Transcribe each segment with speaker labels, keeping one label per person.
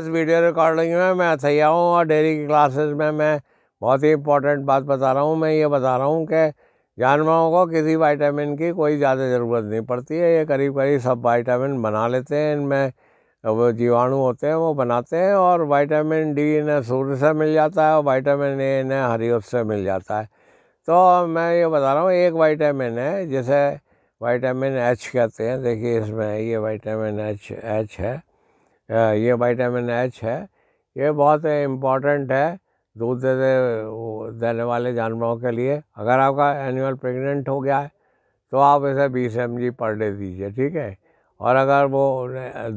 Speaker 1: इस video recording में मैं अथैया हूँ और डेयरी की क्लासेस में मैं बहुत ही इम्पोर्टेंट बात बता रहा हूँ मैं ये बता रहा हूँ कि जानवरों को किसी वाइटामिन की कोई ज़्यादा ज़रूरत नहीं पड़ती है ये करीब करीब सब वाइटामिन बना लेते हैं इनमें वो जीवाणु होते हैं वो बनाते हैं और वाइटामिन डी इन्हें सूर्य से मिल जाता है और वाइटामिन ए इन्हें हरियत से मिल जाता है तो मैं ये बता रहा हूँ एक वाइटामिन है जिसे वाइटामिन एच कहते हैं देखिए इसमें ये वाइटामिन एच एच है हाँ, ये वाइटामिन एच है ये बहुत इम्पॉर्टेंट है दूध देते देने वाले जानवरों के लिए अगर आपका एनिमल प्रेग्नेंट हो गया है तो आप इसे बीस एम जी पर डे दीजिए ठीक है और अगर वो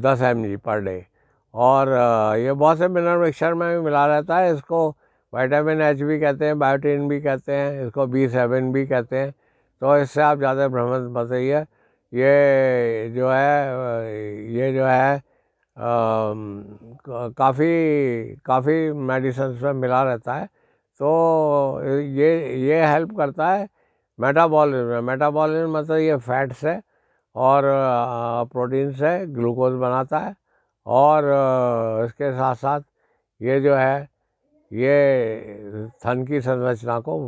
Speaker 1: दस एम जी पर डे और ये बहुत से मिनरल मिक्सचर में भी मिला रहता है इसको वाइटामिन एच भी कहते हैं बायोटीन भी कहते हैं इसको बी सेवन भी कहते हैं तो इससे आप ज़्यादा भ्रमित बताइए ये जो है ये जो है काफ़ी काफ़ी मेडिसिन में मिला रहता है तो ये ये हेल्प करता है मेटाबॉलिज्म में मेटाबॉलिज्म मतलब ये फैट्स है और प्रोटीन्स है ग्लूकोज बनाता है और इसके साथ साथ ये जो है ये थन की संरचना को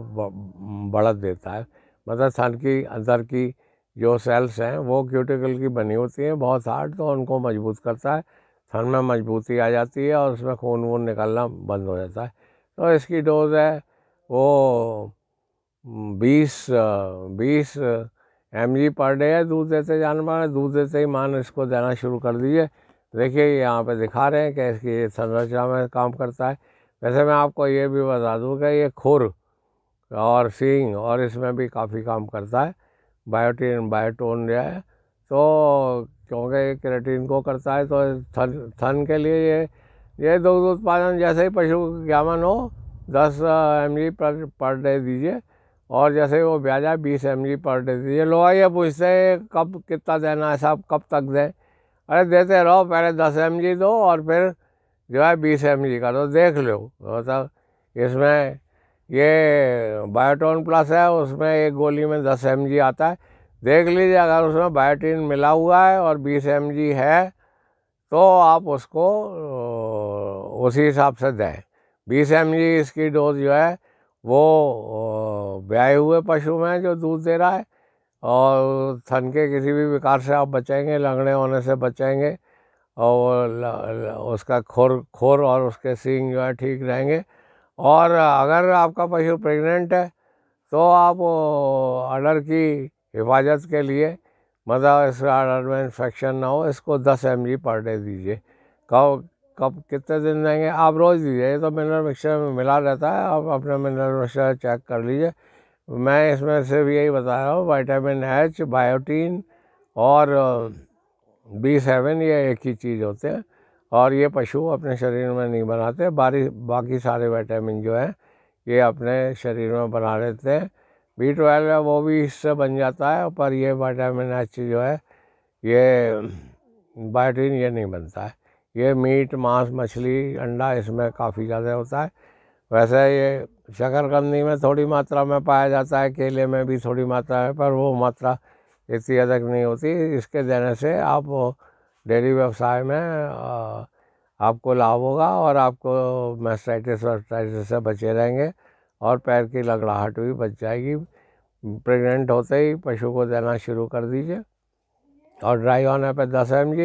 Speaker 1: बढ़त देता है मतलब थन की अंदर की जो सेल्स हैं वो क्यूटिकल की बनी होती हैं बहुत हार्ड तो उनको मजबूत करता है थन में मजबूती आ जाती है और उसमें खून वून निकलना बंद हो जाता है तो इसकी डोज है वो बीस बीस एम जी पर डे है दूध देते जानवर दूध देते ही मान इसको देना शुरू कर दीजिए देखिए यहाँ पे दिखा रहे हैं कि इसकी संरचना में काम करता है वैसे मैं आपको ये भी बता दूँ कि ये खुर और सींग और इसमें भी काफ़ी काम करता है बायोटिन बायोटोन जो है तो क्योंकि क्रेटिन को करता है तो थन थन के लिए ये ये दुग्ध उत्पादन जैसे ही पशु ज्ञामन हो दस एम जी पर पर डे दीजिए और जैसे वो ब्याजा बीस एम जी पर डे दीजिए लोग ये पूछते हैं कब कितना देना है साहब कब तक दें अरे देते रहो पहले दस एम जी दो और फिर जो है बीस एम जी का तो देख लो मतलब इसमें ये बायोटोन प्लस है उसमें एक गोली में दस एम आता है देख लीजिए अगर उसमें बायोटीन मिला हुआ है और बीस एम है तो आप उसको उसी हिसाब से दें बीस एम इसकी डोज जो है वो ब्याए हुए पशु में जो दूध दे रहा है और थन के किसी भी विकार से आप बचेंगे लंगड़े होने से बचेंगे और उसका खोर खोर और उसके सींग जो है ठीक रहेंगे और अगर आपका पशु प्रेग्नेंट है तो आप अडर की हिफाजत के लिए मतलब इस अडर में इन्फेक्शन ना हो इसको दस एम पर डे दीजिए कब कब कितने दिन देंगे आप रोज़ दीजिए तो मिनरल मिक्सचर में मिला रहता है आप अपना मिनरल मिक्सचर चेक कर लीजिए मैं इसमें सिर्फ यही बता रहा हूँ वाइटामिन एच बायोटीन और बी सेवन ये एक ही चीज़ होते हैं और ये पशु अपने शरीर में नहीं बनाते बारी बाकी सारे विटामिन जो हैं ये अपने शरीर में बना लेते हैं बी ट्वेल्व है वो भी इससे बन जाता है पर ये वाइटामिन एच जो है ये बायोटिन ये नहीं बनता है ये मीट मांस मछली अंडा इसमें काफ़ी ज़्यादा होता है वैसे ये शकरकंदी में थोड़ी मात्रा में पाया जाता है केले में भी थोड़ी मात्रा है पर वो मात्रा इतनी अधिक नहीं होती इसके देने से आप डेयरी व्यवसाय में आपको लाभ होगा और आपको मैस्टाइटिस वेस्टाइटिस से बचे रहेंगे और पैर की लगड़ाहट भी बच जाएगी प्रेग्नेंट होते ही पशु को देना शुरू कर दीजिए और ड्राई होने पर दस एम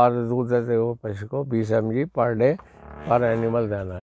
Speaker 1: और दूध देते हुए पशु को बीस एम पर डे पर एनिमल देना